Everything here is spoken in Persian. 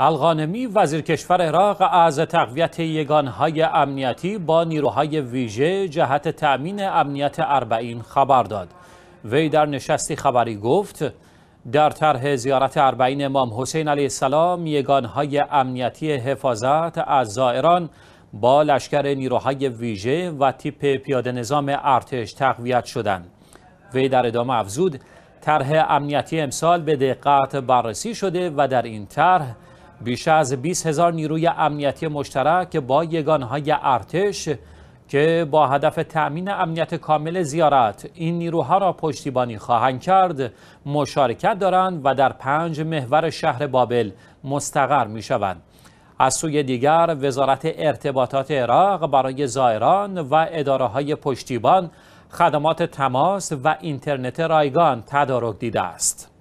الغانمی وزیر کشور عراق از تقویت یگانهای امنیتی با نیروهای ویژه جهت تأمین امنیت اربعین خبر داد وی در نشستی خبری گفت در طرح زیارت اربعین امام حسین علیه السلام یگانهای امنیتی حفاظت از زائران با لشکر نیروهای ویژه و تیپ پیاده نظام ارتش تقویت شدند وی در ادامه افزود طرح امنیتی امسال به دقت بررسی شده و در این طرح بیش از 20 هزار نیروی امنیتی مشترک که با یگانهای ارتش که با هدف تأمین امنیت کامل زیارت این نیروها را پشتیبانی خواهند کرد مشارکت دارند و در پنج محور شهر بابل مستقر می شوند. از سوی دیگر وزارت ارتباطات عراق برای زائران و اداره های پشتیبان خدمات تماس و اینترنت رایگان تدارک دیده است.